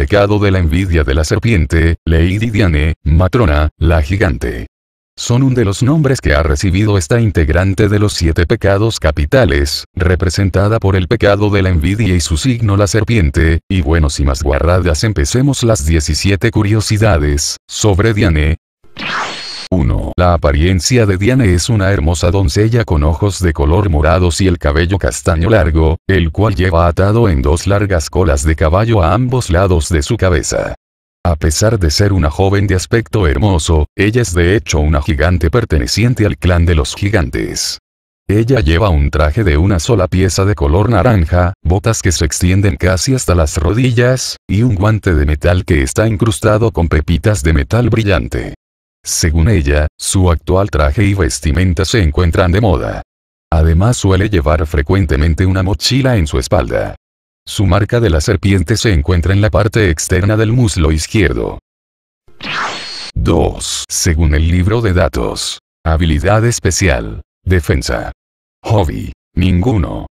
pecado de la envidia de la serpiente, Lady Diane, matrona, la gigante. Son un de los nombres que ha recibido esta integrante de los siete pecados capitales, representada por el pecado de la envidia y su signo la serpiente, y buenos y más guardadas empecemos las 17 curiosidades, sobre Diane. 1. La apariencia de Diane es una hermosa doncella con ojos de color morados y el cabello castaño largo, el cual lleva atado en dos largas colas de caballo a ambos lados de su cabeza. A pesar de ser una joven de aspecto hermoso, ella es de hecho una gigante perteneciente al clan de los gigantes. Ella lleva un traje de una sola pieza de color naranja, botas que se extienden casi hasta las rodillas, y un guante de metal que está incrustado con pepitas de metal brillante. Según ella, su actual traje y vestimenta se encuentran de moda. Además suele llevar frecuentemente una mochila en su espalda. Su marca de la serpiente se encuentra en la parte externa del muslo izquierdo. 2. Según el libro de datos. Habilidad especial. Defensa. Hobby. Ninguno.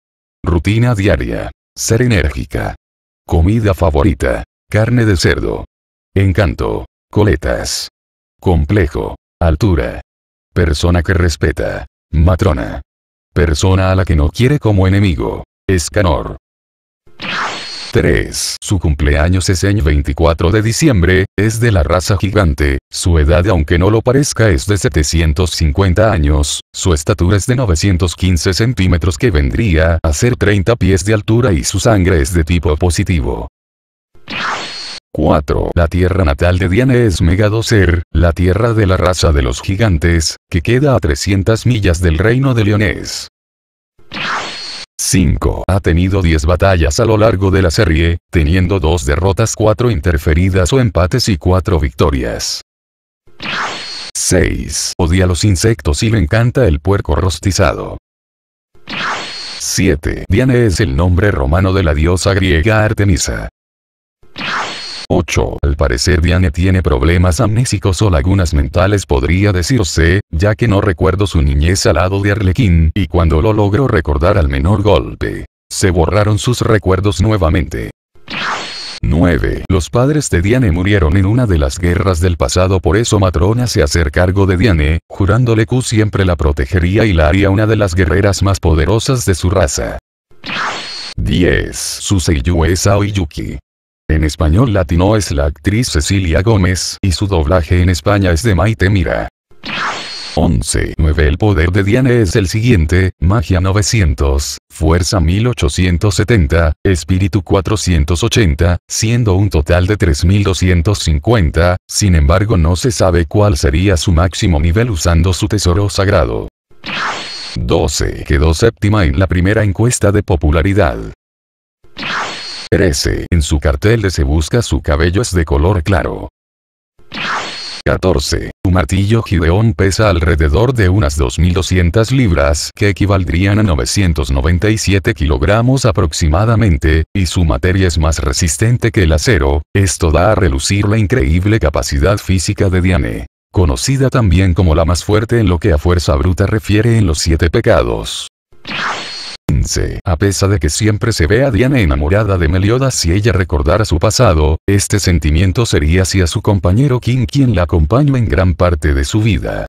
Rutina diaria. Ser enérgica. Comida favorita. Carne de cerdo. Encanto. Coletas. Complejo. Altura. Persona que respeta. Matrona. Persona a la que no quiere como enemigo. Escanor. 3. Su cumpleaños es el 24 de diciembre, es de la raza gigante, su edad aunque no lo parezca es de 750 años, su estatura es de 915 centímetros que vendría a ser 30 pies de altura y su sangre es de tipo positivo. 4. La tierra natal de Diane es Megadoser, la tierra de la raza de los gigantes, que queda a 300 millas del reino de Leonés. 5. Ha tenido 10 batallas a lo largo de la serie, teniendo 2 derrotas, 4 interferidas o empates y 4 victorias. 6. Odia los insectos y le encanta el puerco rostizado. 7. Diane es el nombre romano de la diosa griega Artemisa. 8. Al parecer Diane tiene problemas amnésicos o lagunas mentales podría decirse, ya que no recuerdo su niñez al lado de Arlequín, y cuando lo logró recordar al menor golpe, se borraron sus recuerdos nuevamente. 9. Los padres de Diane murieron en una de las guerras del pasado por eso Matrona se hace cargo de Diane, jurándole que siempre la protegería y la haría una de las guerreras más poderosas de su raza. 10. su es Yuki. En español latino es la actriz Cecilia Gómez y su doblaje en España es de Maite Mira. 11. 9. El poder de Diane es el siguiente, magia 900, fuerza 1870, espíritu 480, siendo un total de 3250, sin embargo no se sabe cuál sería su máximo nivel usando su tesoro sagrado. 12. Quedó séptima en la primera encuesta de popularidad. 13. En su cartel de se busca su cabello es de color claro. 14. Su martillo Gideón pesa alrededor de unas 2.200 libras que equivaldrían a 997 kilogramos aproximadamente, y su materia es más resistente que el acero, esto da a relucir la increíble capacidad física de Diane. Conocida también como la más fuerte en lo que a fuerza bruta refiere en los siete pecados. 15. A pesar de que siempre se ve a Diana enamorada de Meliodas si ella recordara su pasado, este sentimiento sería hacia su compañero King quien la acompañó en gran parte de su vida.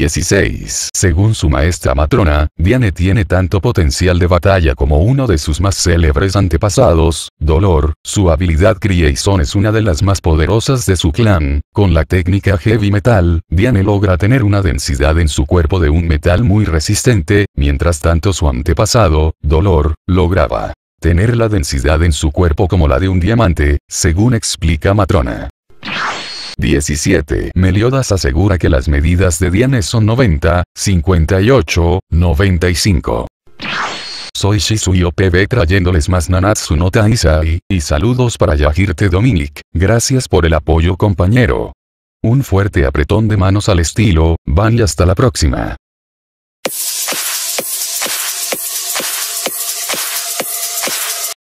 16. Según su maestra matrona, Diane tiene tanto potencial de batalla como uno de sus más célebres antepasados, Dolor, su habilidad Creation es una de las más poderosas de su clan, con la técnica Heavy Metal, Diane logra tener una densidad en su cuerpo de un metal muy resistente, mientras tanto su antepasado, Dolor, lograba tener la densidad en su cuerpo como la de un diamante, según explica Matrona. 17. Meliodas asegura que las medidas de Diane son 90, 58, 95. Soy Shizuyo PB trayéndoles más Nanatsu nota Taisai, y saludos para Yagirte Dominic, gracias por el apoyo compañero. Un fuerte apretón de manos al estilo, van y hasta la próxima.